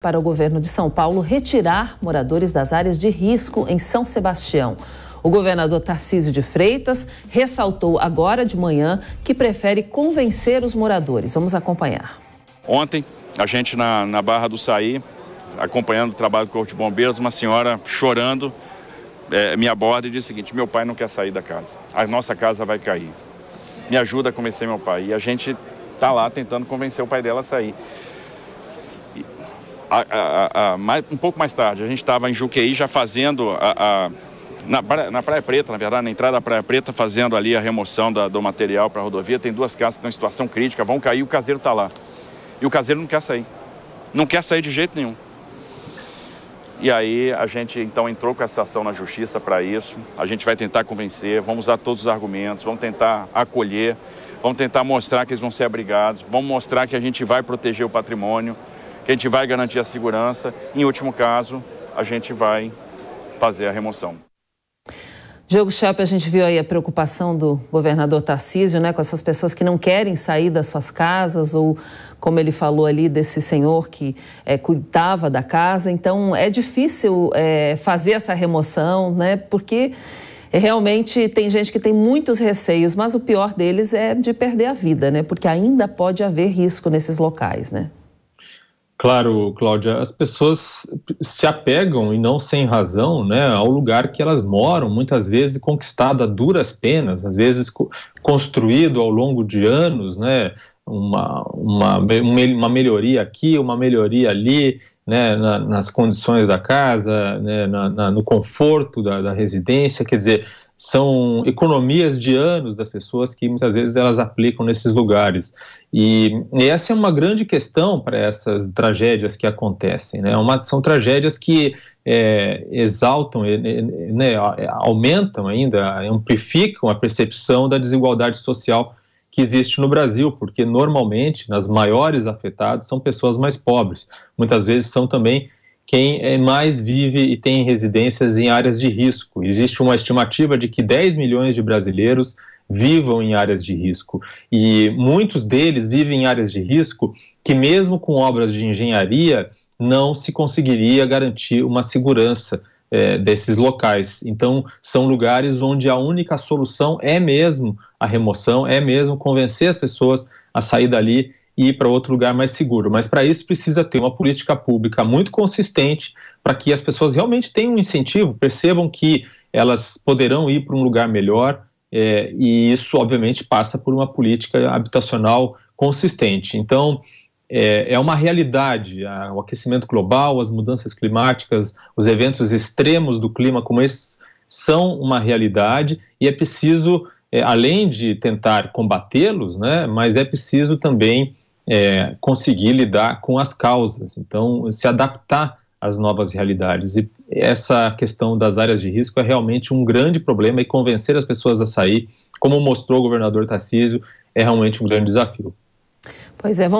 para o governo de São Paulo retirar moradores das áreas de risco em São Sebastião. O governador Tarcísio de Freitas ressaltou agora de manhã que prefere convencer os moradores. Vamos acompanhar. Ontem, a gente na, na Barra do Saí, acompanhando o trabalho do Corpo de Bombeiros, uma senhora chorando é, me aborda e diz o seguinte: meu pai não quer sair da casa, a nossa casa vai cair. Me ajuda a convencer meu pai. E a gente está lá tentando convencer o pai dela a sair a, a, a, mais, um pouco mais tarde, a gente estava em Juqueí já fazendo a, na praia, na, praia, Preta, na verdade, na entrada da Praia Preta, fazendo ali a remoção da, do material para a rodovia. Tem duas casas que estão em situação crítica, vão cair, o caseiro está lá. E o caseiro não quer sair. Não quer sair de jeito nenhum. E aí a gente então entrou com essa ação na justiça para isso. A gente vai tentar convencer, vamos usar todos os argumentos, vamos tentar acolher, vamos tentar mostrar que eles vão ser abrigados, vamos mostrar que a gente vai proteger o patrimônio que a gente vai garantir a segurança. Em último caso, a gente vai fazer a remoção. Diogo Chape, a gente viu aí a preocupação do governador Tarcísio, né, com essas pessoas que não querem sair das suas casas, ou como ele falou ali, desse senhor que é, cuidava da casa. Então, é difícil é, fazer essa remoção, né, porque é, realmente tem gente que tem muitos receios, mas o pior deles é de perder a vida, né, porque ainda pode haver risco nesses locais, né. Claro, Cláudia, as pessoas se apegam, e não sem razão, né, ao lugar que elas moram, muitas vezes conquistado a duras penas, às vezes co construído ao longo de anos, né, uma, uma, uma melhoria aqui, uma melhoria ali, né, na, nas condições da casa, né, na, na, no conforto da, da, residência, quer dizer, são economias de anos das pessoas que muitas vezes elas aplicam nesses lugares. E, e essa é uma grande questão para essas tragédias que acontecem. Né? Uma, são tragédias que é, exaltam, né, aumentam ainda, amplificam a percepção da desigualdade social que existe no Brasil, porque normalmente nas maiores afetadas são pessoas mais pobres. Muitas vezes são também quem é mais vive e tem residências em áreas de risco. Existe uma estimativa de que 10 milhões de brasileiros vivam em áreas de risco. E muitos deles vivem em áreas de risco que, mesmo com obras de engenharia, não se conseguiria garantir uma segurança é, desses locais. Então, são lugares onde a única solução é mesmo a remoção, é mesmo convencer as pessoas a sair dali e ir para outro lugar mais seguro. Mas para isso precisa ter uma política pública muito consistente para que as pessoas realmente tenham um incentivo, percebam que elas poderão ir para um lugar melhor. É, e isso, obviamente, passa por uma política habitacional consistente. Então, é, é uma realidade. A, o aquecimento global, as mudanças climáticas, os eventos extremos do clima como esses são uma realidade e é preciso, é, além de tentar combatê-los, né, mas é preciso também é, conseguir lidar com as causas, então se adaptar às novas realidades. E essa questão das áreas de risco é realmente um grande problema e convencer as pessoas a sair, como mostrou o governador Tarcísio, é realmente um grande desafio. Pois é, vamos...